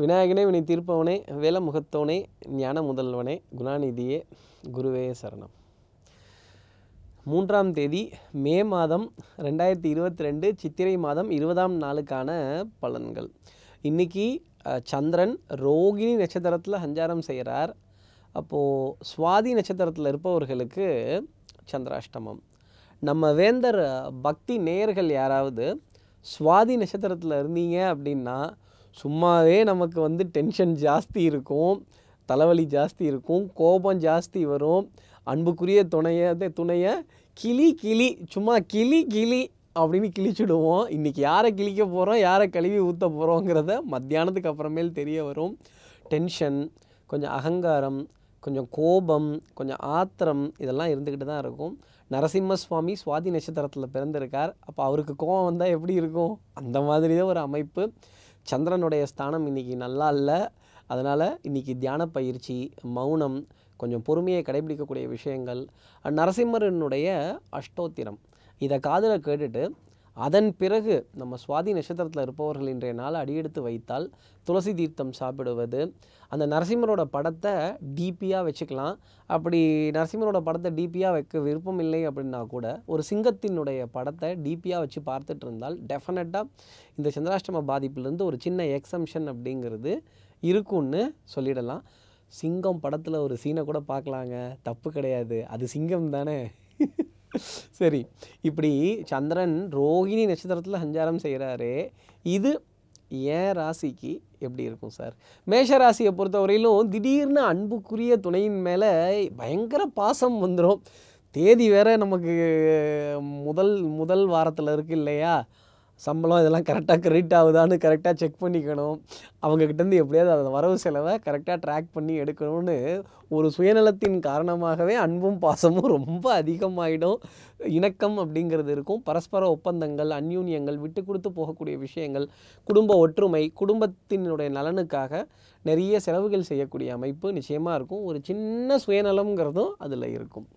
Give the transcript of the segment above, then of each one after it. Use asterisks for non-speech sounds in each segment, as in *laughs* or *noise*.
விநாயகனே வினை தீர்ப்பவனே வேல முகத்தவனே ஞான முதல்வனே குணாநிதியே குருவே சரணம் மூன்றாம் தேதி மே மாதம் ரெண்டாயிரத்தி இருபத்தி ரெண்டு சித்திரை மாதம் இருபதாம் நாளுக்கான பலன்கள் இன்றைக்கி சந்திரன் ரோகிணி நட்சத்திரத்தில் சஞ்சாரம் செய்கிறார் அப்போது சுவாதி நட்சத்திரத்தில் இருப்பவர்களுக்கு சந்திராஷ்டமம் நம்ம வேந்தர் பக்தி நேயர்கள் யாராவது சுவாதி நட்சத்திரத்தில் இருந்தீங்க அப்படின்னா சும்மாவே நமக்கு வந்து டென்ஷன் ஜாஸ்தி இருக்கும் தலைவலி ஜாஸ்தி இருக்கும் கோபம் ஜாஸ்தி வரும் அன்புக்குரிய துணைய துணையை கிளி கிளி சும்மா கிளி கிளி அப்படின்னு கிழிச்சுடுவோம் இன்றைக்கி யாரை கிழிக்க போகிறோம் யாரை கழுவி ஊற்ற போகிறோங்கிறத மத்தியானத்துக்கு அப்புறமேல் தெரிய வரும் டென்ஷன் கொஞ்சம் அகங்காரம் கொஞ்சம் கோபம் கொஞ்சம் ஆத்திரம் இதெல்லாம் இருந்துக்கிட்டு தான் இருக்கும் நரசிம்ம சுவாமி சுவாதி நட்சத்திரத்தில் பிறந்திருக்கார் அப்போ அவருக்கு கோபம் வந்தால் எப்படி இருக்கும் அந்த மாதிரி தான் ஒரு அமைப்பு சந்திரனுடைய ஸ்தானம் இன்றைக்கி நல்லா இல்லை அதனால் இன்றைக்கி தியான பயிற்சி மௌனம் கொஞ்சம் பொறுமையை கடைபிடிக்கக்கூடிய விஷயங்கள் நரசிம்மரனுடைய அஷ்டோத்திரம் இதை காதில் கேட்டுட்டு அதன் பிறகு நம்ம சுவாதி நட்சத்திரத்தில் இருப்பவர்கள் இன்றைய நாள் அடியெடுத்து வைத்தால் துளசி தீர்த்தம் சாப்பிடுவது அந்த நரசிம்மரோட படத்தை டிபியாக வச்சுக்கலாம் அப்படி நரசிம்மரோட படத்தை டிபியாக வைக்க விருப்பம் இல்லை அப்படின்னா கூட ஒரு சிங்கத்தினுடைய படத்தை டிபியாக வச்சு பார்த்துட்டு இருந்தால் டெஃபினட்டாக இந்த சந்திராஷ்டம பாதிப்புலேருந்து ஒரு சின்ன எக்ஸம்ஷன் அப்படிங்கிறது இருக்கும்னு சொல்லிடலாம் சிங்கம் படத்தில் ஒரு சீனை கூட பார்க்கலாங்க தப்பு கிடையாது அது சிங்கம் தானே சரி இப்படி சந்திரன் ரோகிணி நட்சத்திரத்தில் சஞ்சாரம் செய்கிறாரு இது ஏன் ராசிக்கு எப்படி இருக்கும் சார் மேஷ ராசியை பொறுத்தவரையிலும் திடீர்னு அன்புக்குரிய துணையின் மேலே பயங்கர பாசம் வந்துடும் தேதி வேற நமக்கு முதல் முதல் வாரத்தில் இருக்குது இல்லையா சம்பளம் இதெல்லாம் கரெக்டாக கிரெடிட் ஆகுதான்னு கரெக்டாக செக் பண்ணிக்கணும் அவங்கக்கிட்டேருந்து எப்படியாவது அதை வரவு செலவை கரெக்டாக ட்ராக் பண்ணி எடுக்கணும்னு ஒரு சுயநலத்தின் காரணமாகவே அன்பும் பாசமும் *laughs* ரொம்ப அதிகமாகிடும் இணக்கம் அப்படிங்கிறது இருக்கும் பரஸ்பர ஒப்பந்தங்கள் அந்யூன்யங்கள் விட்டு கொடுத்து போகக்கூடிய விஷயங்கள் குடும்ப ஒற்றுமை குடும்பத்தினுடைய நலனுக்காக நிறைய செலவுகள் செய்யக்கூடிய அமைப்பு நிச்சயமாக இருக்கும் ஒரு சின்ன சுயநலம்ங்கிறதும் அதில் இருக்கும்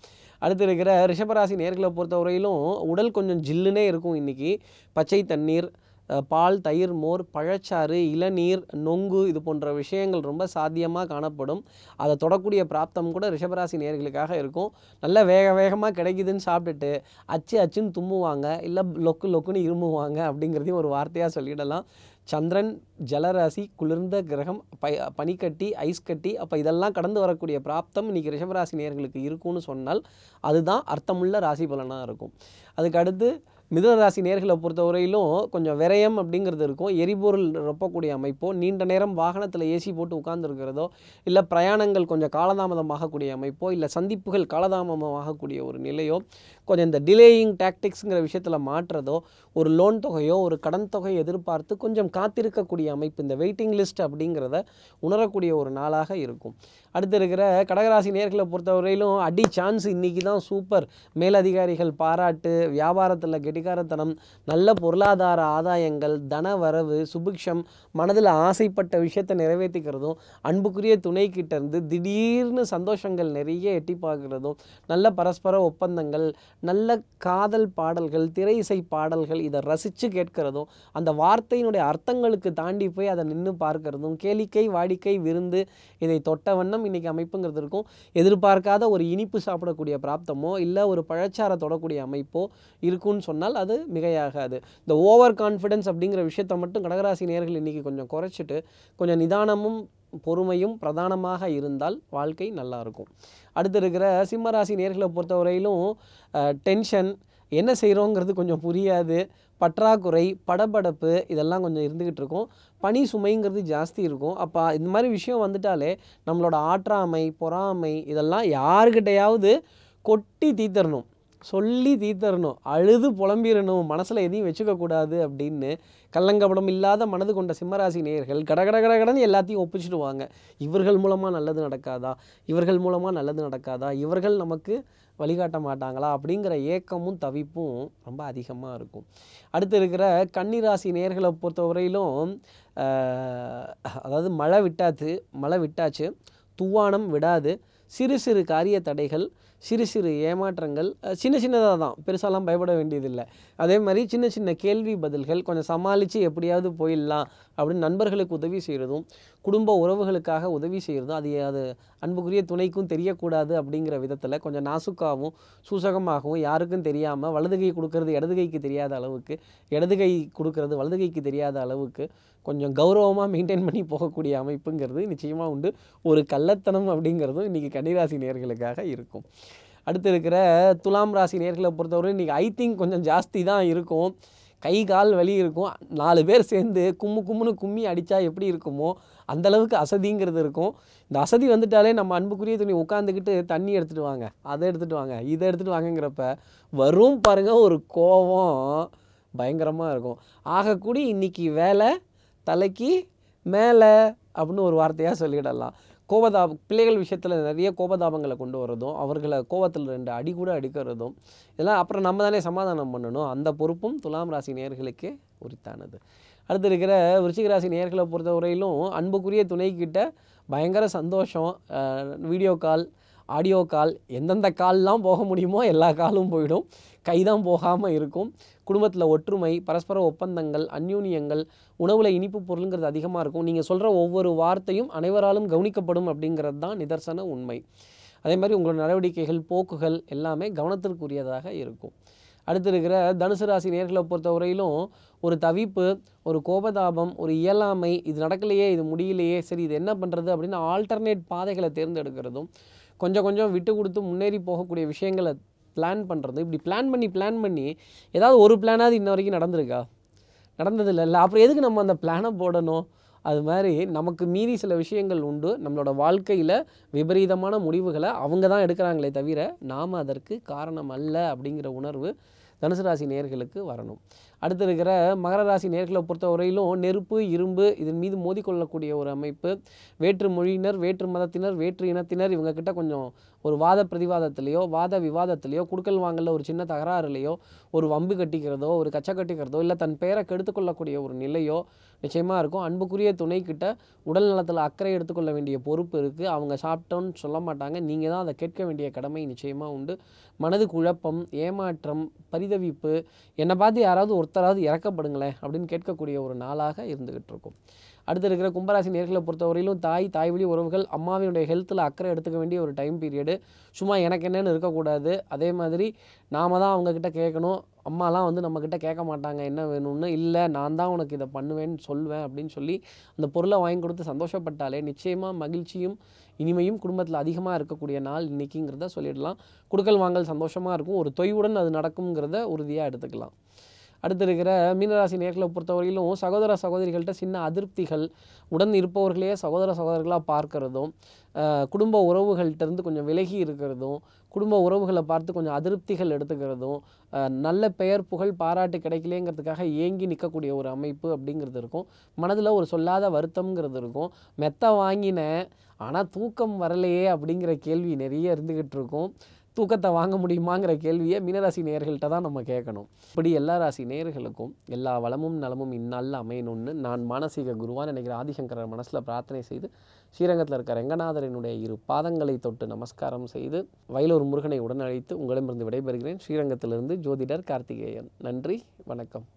அடுத்து இருக்கிற ரிஷபராசி நேர்களை பொறுத்த வரையிலும் உடல் கொஞ்சம் ஜில்லுனே இருக்கும் இன்றைக்கி பச்சை தண்ணீர் பால் தயிர் மோர் பழச்சாறு இளநீர் நொங்கு இது போன்ற விஷயங்கள் ரொம்ப சாத்தியமாக காணப்படும் அதை தொடக்கூடிய பிராப்தம் கூட ரிஷபராசி நேர்களுக்காக இருக்கும் நல்ல வேக வேகமாக கிடைக்குதுன்னு சாப்பிட்டுட்டு அச்சு அச்சுன்னு தும்முவாங்க இல்லை லொக்கு லொக்குன்னு இருமுவாங்க அப்படிங்கிறதையும் ஒரு வார்த்தையாக சொல்லிடலாம் சந்திரன் ஜலராசி குளிர்ந்த கிரகம் ப பனிக்கட்டி ஐஸ் கட்டி அப்போ இதெல்லாம் கடந்து வரக்கூடிய பிராப்தம் இன்றைக்கி ரிஷபராசி நேர்களுக்கு இருக்கும்னு சொன்னால் அதுதான் அர்த்தமுள்ள ராசி பலனாக இருக்கும் அதுக்கடுத்து மிதனராசி நேர்களை பொறுத்தவரையிலும் கொஞ்சம் விரயம் அப்படிங்கிறது இருக்கும் எரிபொருள் ரொப்பக்கூடிய அமைப்போ நீண்ட நேரம் வாகனத்தில் ஏசி போட்டு உட்கார்ந்துருக்கிறதோ இல்லை பிரயாணங்கள் கொஞ்சம் காலதாமதமாகக்கூடிய அமைப்போ இல்லை சந்திப்புகள் காலதாமதமாகக்கூடிய ஒரு நிலையோ கொஞ்சம் இந்த டிலேயிங் டாக்டிக்ஸுங்கிற விஷயத்தில் மாற்றுறதோ ஒரு லோன் தொகையோ ஒரு கடன் தொகையை எதிர்பார்த்து கொஞ்சம் காத்திருக்கக்கூடிய அமைப்பு இந்த வெயிட்டிங் லிஸ்ட் அப்படிங்கிறத உணரக்கூடிய ஒரு நாளாக இருக்கும் அடுத்து இருக்கிற கடகராசி நேர்களை பொறுத்தவரையிலும் அடி சான்ஸ் இன்றைக்கி தான் சூப்பர் மேலதிகாரிகள் பாராட்டு வியாபாரத்தில் கெட்டி கெட்டிக்காரத்தனம் நல்ல பொருளாதார ஆதாயங்கள் தன வரவு சுபிக்ஷம் மனதில் ஆசைப்பட்ட விஷயத்தை நிறைவேற்றிக்கிறதும் அன்புக்குரிய துணை இருந்து திடீர்னு சந்தோஷங்கள் நிறைய எட்டி பார்க்குறதும் நல்ல பரஸ்பர ஒப்பந்தங்கள் நல்ல காதல் பாடல்கள் திரை இசை பாடல்கள் இதை ரசித்து கேட்கிறதும் அந்த வார்த்தையினுடைய அர்த்தங்களுக்கு தாண்டி போய் அதை நின்று பார்க்கறதும் கேளிக்கை வாடிக்கை விருந்து இதை தொட்ட வண்ணம் இன்றைக்கி அமைப்புங்கிறது இருக்கும் எதிர்பார்க்காத ஒரு இனிப்பு சாப்பிடக்கூடிய பிராப்தமோ இல்லை ஒரு பழச்சார தொடக்கூடிய அமைப்போ இருக்குன்னு சொன்னால் ஆனால் அது மிகையாகாது இந்த ஓவர் கான்ஃபிடென்ஸ் அப்படிங்கிற விஷயத்தை மட்டும் கடகராசி நேர்கள் இன்றைக்கி கொஞ்சம் குறைச்சிட்டு கொஞ்சம் நிதானமும் பொறுமையும் பிரதானமாக இருந்தால் வாழ்க்கை நல்லாயிருக்கும் அடுத்து இருக்கிற சிம்மராசி நேர்களை பொறுத்தவரையிலும் டென்ஷன் என்ன செய்கிறோங்கிறது கொஞ்சம் புரியாது பற்றாக்குறை படபடப்பு இதெல்லாம் கொஞ்சம் இருந்துக்கிட்டு இருக்கும் பனி சுமைங்கிறது ஜாஸ்தி இருக்கும் அப்போ இந்த மாதிரி விஷயம் வந்துட்டாலே நம்மளோட ஆற்றாமை பொறாமை இதெல்லாம் யாருக்கிட்டையாவது கொட்டி தீத்தரணும் சொல்லி தீர்த்தரணும் அழுது புலம்பிடணும் மனசில் எதையும் வச்சுக்கக்கூடாது அப்படின்னு கள்ளங்கபடம் இல்லாத மனது கொண்ட சிம்மராசி நேயர்கள் கடகட கடகடன்னு எல்லாத்தையும் ஒப்பிச்சிடுவாங்க இவர்கள் மூலமாக நல்லது நடக்காதா இவர்கள் மூலமாக நல்லது நடக்காதா இவர்கள் நமக்கு வழிகாட்ட மாட்டாங்களா அப்படிங்கிற ஏக்கமும் தவிப்பும் ரொம்ப அதிகமாக இருக்கும் அடுத்து இருக்கிற கன்னிராசி நேர்களை பொறுத்தவரையிலும் அதாவது மழை விட்டாச்சு மழை விட்டாச்சு துவானம் விடாது சிறு சிறு காரிய தடைகள் சிறு சிறு ஏமாற்றங்கள் சின்ன சின்னதாக தான் பெருசாலாம் பயப்பட வேண்டியதில்லை அதே மாதிரி சின்ன சின்ன கேள்வி பதில்கள் கொஞ்சம் சமாளித்து எப்படியாவது போயிடலாம் அப்படின்னு நண்பர்களுக்கு உதவி செய்கிறதும் குடும்ப உறவுகளுக்காக உதவி செய்கிறதும் அது அது அன்புக்குரிய துணைக்கும் தெரியக்கூடாது அப்படிங்கிற விதத்தில் கொஞ்சம் நாசுக்காகவும் சூசகமாகவும் யாருக்கும் தெரியாமல் வலதுகை கொடுக்கறது இடதுகைக்கு தெரியாத அளவுக்கு இடதுகை கொடுக்கறது வலதுகைக்கு தெரியாத அளவுக்கு கொஞ்சம் கௌரவமாக மெயின்டைன் பண்ணி போகக்கூடிய அமைப்புங்கிறது நிச்சயமாக உண்டு ஒரு கள்ளத்தனம் அப்படிங்கிறதும் இன்றைக்கி கன்னிராசி நேர்களுக்காக இருக்கும் அடுத்து இருக்கிற துலாம் ராசி நேர்களை பொறுத்தவரை இன்றைக்கி ஐ திங்க் கொஞ்சம் ஜாஸ்தி தான் இருக்கும் கை கால் வலி இருக்கும் நாலு பேர் சேர்ந்து கும்மு கும்முன்னு கும்மி அடித்தா எப்படி இருக்குமோ அந்தளவுக்கு அசதிங்கிறது இருக்கும் இந்த அசதி வந்துட்டாலே நம்ம அன்புக்குரிய துணி உட்காந்துக்கிட்டு தண்ணி எடுத்துகிட்டு வாங்க அதை எடுத்துகிட்டு வாங்க இதை எடுத்துகிட்டு வாங்கங்கிறப்ப வரும் பாருங்கள் ஒரு கோவம் பயங்கரமாக இருக்கும் ஆகக்கூடி இன்றைக்கி வேலை தலைக்கு மேலே அப்படின்னு ஒரு வார்த்தையாக சொல்லிடலாம் கோபதா பிள்ளைகள் விஷயத்தில் நிறைய கோபதாபங்களை கொண்டு வர்றதும் அவர்களை கோபத்தில் ரெண்டு அடி கூட அடிக்கிறதும் இதெல்லாம் அப்புறம் நம்ம தானே சமாதானம் பண்ணணும் அந்த பொறுப்பும் துலாம் ராசி நேர்களுக்கு உரித்தானது அடுத்து இருக்கிற விருச்சிக ராசி நேர்களை வரையிலும் அன்புக்குரிய துணைக்கிட்ட பயங்கர சந்தோஷம் வீடியோ கால் ஆடியோ கால் எந்தெந்த கால்லாம் போக முடியுமோ எல்லா காலும் போயிடும் கைதான் போகாமல் இருக்கும் குடும்பத்தில் ஒற்றுமை பரஸ்பர ஒப்பந்தங்கள் அந்யூனியங்கள் உணவில் இனிப்பு பொருளுங்கிறது அதிகமாக இருக்கும் நீங்கள் சொல்கிற ஒவ்வொரு வார்த்தையும் அனைவராலும் கவனிக்கப்படும் அப்படிங்கிறது தான் நிதர்சன உண்மை அதே மாதிரி உங்களோட நடவடிக்கைகள் போக்குகள் எல்லாமே கவனத்திற்குரியதாக இருக்கும் அடுத்து இருக்கிற தனுசு ராசி நேர்களை பொறுத்தவரையிலும் ஒரு தவிப்பு ஒரு கோபதாபம் ஒரு இயலாமை இது நடக்கலையே இது முடியலையே சரி இது என்ன பண்ணுறது அப்படின்னு ஆல்டர்னேட் பாதைகளை தேர்ந்தெடுக்கிறதும் கொஞ்சம் கொஞ்சம் விட்டு கொடுத்து முன்னேறி போகக்கூடிய விஷயங்களை பிளான் பண்ணுறது இப்படி பிளான் பண்ணி பிளான் பண்ணி ஏதாவது ஒரு பிளானாவது இன்ன வரைக்கும் நடந்திருக்கா நடந்தது இல்லை அப்புறம் எதுக்கு நம்ம அந்த பிளானை போடணும் அது மாதிரி நமக்கு மீறி சில விஷயங்கள் உண்டு நம்மளோட வாழ்க்கையில் விபரீதமான முடிவுகளை அவங்க தான் எடுக்கிறாங்களே தவிர நாம் அதற்கு காரணம் அல்ல அப்படிங்கிற உணர்வு தனுசு ராசி நேர்களுக்கு வரணும் அடுத்து இருக்கிற மகர ராசி நேர்களை பொறுத்த வரையிலும் நெருப்பு இரும்பு இதன் மீது மோதிக்கொள்ளக்கூடிய ஒரு அமைப்பு வேற்று மொழியினர் வேற்று மதத்தினர் வேற்று இனத்தினர் இவங்கக்கிட்ட கொஞ்சம் ஒரு வாத பிரதிவாதத்திலேயோ வாத விவாதத்திலேயோ குடுக்கல் வாங்கல ஒரு சின்ன தகராறுலையோ ஒரு வம்பு கட்டிக்கிறதோ ஒரு கச்சை கட்டிக்கிறதோ இல்லை தன் பெயரை கெடுத்துக்கொள்ளக்கூடிய ஒரு நிலையோ நிச்சயமாக இருக்கும் அன்புக்குரிய துணைக்கிட்ட உடல் நலத்தில் அக்கறை எடுத்துக்கொள்ள வேண்டிய பொறுப்பு இருக்குது அவங்க சாப்பிட்டோன்னு சொல்ல மாட்டாங்க நீங்கள் தான் அதை கேட்க வேண்டிய கடமை நிச்சயமாக உண்டு மனது குழப்பம் ஏமாற்றம் பரிதவிப்பு என்னை பார்த்து யாராவது ஒருத்தர் ஒருத்தராவது இறக்கப்படுங்களேன் அப்படின்னு கேட்கக்கூடிய ஒரு நாளாக இருந்துகிட்டு இருக்கும் அடுத்து இருக்கிற கும்பராசி நேர்களை பொறுத்தவரையிலும் தாய் தாய் வழி உறவுகள் அம்மாவினுடைய ஹெல்த்தில் அக்கறை எடுத்துக்க வேண்டிய ஒரு டைம் பீரியடு சும்மா எனக்கு என்னென்னு இருக்கக்கூடாது அதே மாதிரி நாம் தான் அவங்கக்கிட்ட கேட்கணும் அம்மாலாம் வந்து நம்மக்கிட்ட கேட்க மாட்டாங்க என்ன வேணும்னு இல்லை நான் தான் உனக்கு இதை பண்ணுவேன்னு சொல்வேன் அப்படின்னு சொல்லி அந்த பொருளை வாங்கி கொடுத்து சந்தோஷப்பட்டாலே நிச்சயமாக மகிழ்ச்சியும் இனிமையும் குடும்பத்தில் அதிகமாக இருக்கக்கூடிய நாள் இன்றைக்கிங்கிறத சொல்லிடலாம் கொடுக்கல் வாங்கல் சந்தோஷமாக இருக்கும் ஒரு தொய்வுடன் அது நடக்குங்கிறத உறுதியாக எடுத்துக்கலாம் அடுத்து இருக்கிற மீனராசி நேர்களை பொறுத்தவரையிலும் சகோதர சகோதரிகள்கிட்ட சின்ன அதிருப்திகள் உடன் இருப்பவர்களையே சகோதர சகோதரர்களாக பார்க்கிறதும் குடும்ப உறவுகள்கிட்டருந்து கொஞ்சம் விலகி இருக்கிறதும் குடும்ப உறவுகளை பார்த்து கொஞ்சம் அதிருப்திகள் எடுத்துக்கிறதும் நல்ல பெயர் புகழ் பாராட்டு கிடைக்கலேங்கிறதுக்காக ஏங்கி நிற்கக்கூடிய ஒரு அமைப்பு அப்படிங்கிறது இருக்கும் மனதில் ஒரு சொல்லாத வருத்தம்ங்கிறது இருக்கும் மெத்த வாங்கினேன் ஆனால் தூக்கம் வரலையே அப்படிங்கிற கேள்வி நிறைய இருந்துக்கிட்டு இருக்கும் தூக்கத்தை வாங்க முடியுமாங்கிற கேள்வியை மீனராசி நேர்கள்ட்ட தான் நம்ம கேட்கணும் இப்படி எல்லா ராசி நேர்களுக்கும் எல்லா வளமும் நலமும் இந்நாளில் அமையணும்னு நான் மானசீக குருவான் நினைக்கிற ஆதிசங்கரர் மனசில் பிரார்த்தனை செய்து ஸ்ரீரங்கத்தில் இருக்கிற ரங்கநாதரனுடைய இரு பாதங்களை தொட்டு நமஸ்காரம் செய்து வயலூர் முருகனை உடனழைத்து உங்களிடமிருந்து விடைபெறுகிறேன் ஸ்ரீரங்கத்திலிருந்து ஜோதிடர் கார்த்திகேயன் நன்றி வணக்கம்